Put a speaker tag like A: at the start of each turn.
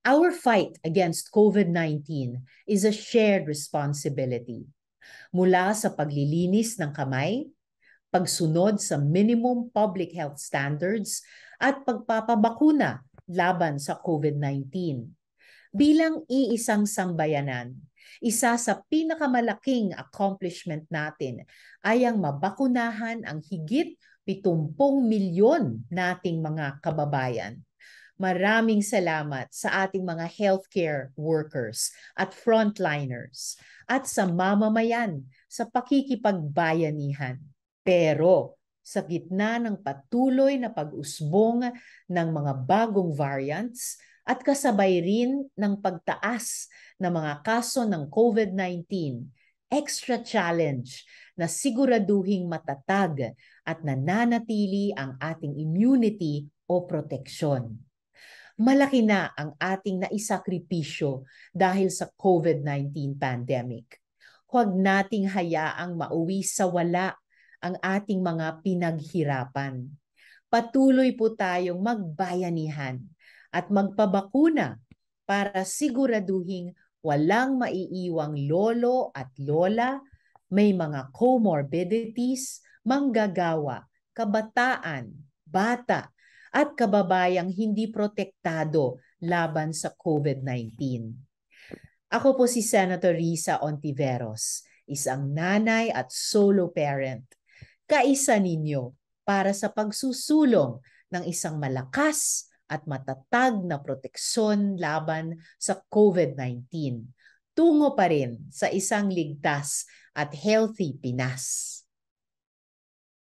A: Our fight against COVID-19 is a shared responsibility. Mula sa paglilinis ng kamay, pagsunod sa minimum public health standards at pagpapabakuna laban sa COVID-19. Bilang iisang sambayanan, isa sa pinakamalaking accomplishment natin ay ang mabakunahan ang higit 70 milyon nating mga kababayan. Maraming salamat sa ating mga healthcare workers at frontliners at sa mamamayan sa pakikipagbayanihan. Pero sa gitna ng patuloy na pag-usbong ng mga bagong variants at kasabay rin ng pagtaas ng mga kaso ng COVID-19, extra challenge na siguraduhing matatag at nananatili ang ating immunity o proteksyon malaki na ang ating naisakripisyo dahil sa COVID-19 pandemic. Huwag nating hayaang mauwi sa wala ang ating mga pinaghirapan. Patuloy po tayong magbayanihan at magpabakuna para siguraduhin walang maiiwang lolo at lola, may mga comorbidities, manggagawa, kabataan, bata at kababayang hindi protektado laban sa COVID-19. Ako po si Senator Risa Ontiveros, isang nanay at solo parent. Kaisa ninyo para sa pagsusulong ng isang malakas at matatag na proteksyon laban sa COVID-19 tungo pa rin sa isang ligtas at healthy Pinas.